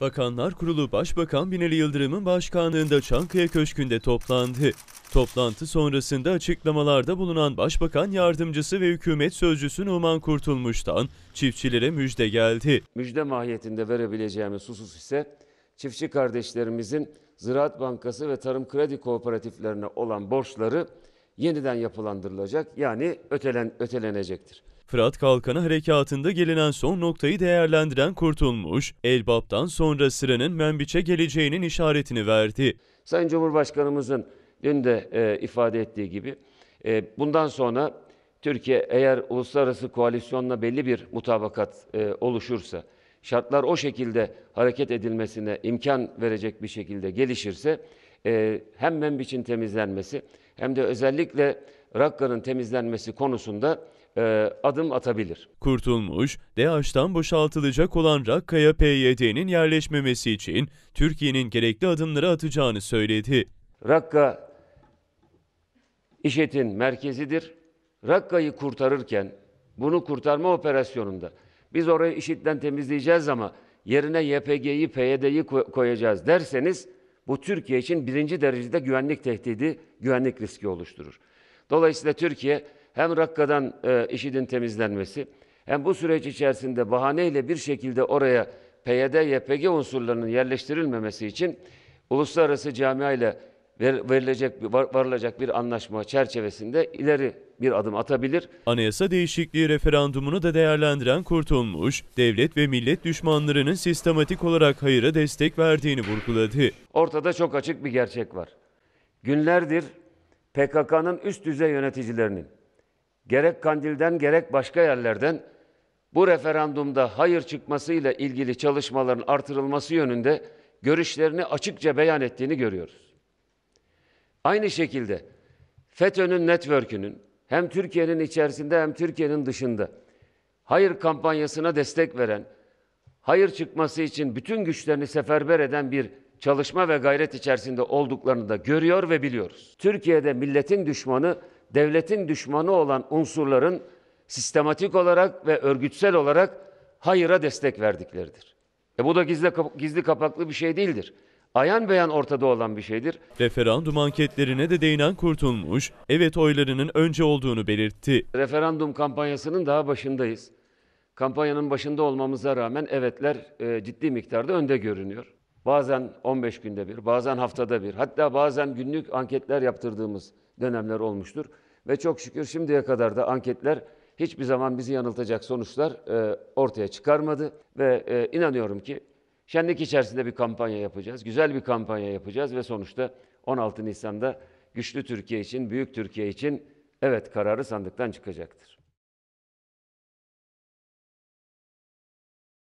Bakanlar Kurulu Başbakan Binali Yıldırım'ın başkanlığında Çankaya Köşkü'nde toplandı. Toplantı sonrasında açıklamalarda bulunan Başbakan Yardımcısı ve Hükümet Sözcüsü Numan Kurtulmuş'tan çiftçilere müjde geldi. Müjde mahiyetinde verebileceğimiz husus ise çiftçi kardeşlerimizin Ziraat Bankası ve Tarım Kredi Kooperatiflerine olan borçları yeniden yapılandırılacak yani ötelen, ötelenecektir. Fırat Kalkanı Harekatı'nda gelinen son noktayı değerlendiren Kurtulmuş, Elbap'tan sonra sıranın Membiç'e geleceğinin işaretini verdi. Sayın Cumhurbaşkanımızın dün de e, ifade ettiği gibi e, bundan sonra Türkiye eğer uluslararası koalisyonla belli bir mutabakat e, oluşursa, şartlar o şekilde hareket edilmesine imkan verecek bir şekilde gelişirse e, hem Membiç'in temizlenmesi hem de özellikle Rakka'nın temizlenmesi konusunda e, adım atabilir. Kurtulmuş, DAEŞ'tan boşaltılacak olan Rakka'ya PYD'nin yerleşmemesi için Türkiye'nin gerekli adımları atacağını söyledi. Rakka İŞİD'in merkezidir. Rakka'yı kurtarırken bunu kurtarma operasyonunda biz orayı işitten temizleyeceğiz ama yerine YPG'yi, PYD'yi koyacağız derseniz bu Türkiye için birinci derecede güvenlik tehdidi, güvenlik riski oluşturur. Dolayısıyla Türkiye hem Rakka'dan e, IŞİD'in temizlenmesi hem bu süreç içerisinde bahaneyle bir şekilde oraya PYD, YPG unsurlarının yerleştirilmemesi için uluslararası camia ile ver, verilecek var, varılacak bir anlaşma çerçevesinde ileri bir adım atabilir. Anayasa değişikliği referandumunu da değerlendiren Kurtulmuş, devlet ve millet düşmanlarının sistematik olarak hayıra destek verdiğini vurguladı. Ortada çok açık bir gerçek var. Günlerdir PKK'nın üst düzey yöneticilerinin gerek Kandil'den gerek başka yerlerden bu referandumda hayır çıkmasıyla ilgili çalışmaların artırılması yönünde görüşlerini açıkça beyan ettiğini görüyoruz. Aynı şekilde FETÖ'nün network'ünün hem Türkiye'nin içerisinde hem Türkiye'nin dışında hayır kampanyasına destek veren, hayır çıkması için bütün güçlerini seferber eden bir çalışma ve gayret içerisinde olduklarını da görüyor ve biliyoruz. Türkiye'de milletin düşmanı devletin düşmanı olan unsurların sistematik olarak ve örgütsel olarak hayıra destek verdikleridir. E bu da gizli, gizli kapaklı bir şey değildir. Ayan beyan ortada olan bir şeydir. Referandum anketlerine de değinen Kurtulmuş, evet oylarının önce olduğunu belirtti. Referandum kampanyasının daha başındayız. Kampanyanın başında olmamıza rağmen evetler e, ciddi miktarda önde görünüyor. Bazen 15 günde bir, bazen haftada bir, hatta bazen günlük anketler yaptırdığımız dönemler olmuştur. Ve çok şükür şimdiye kadar da anketler hiçbir zaman bizi yanıltacak sonuçlar e, ortaya çıkarmadı. Ve e, inanıyorum ki şenlik içerisinde bir kampanya yapacağız, güzel bir kampanya yapacağız ve sonuçta 16 Nisan'da güçlü Türkiye için, büyük Türkiye için evet kararı sandıktan çıkacaktır.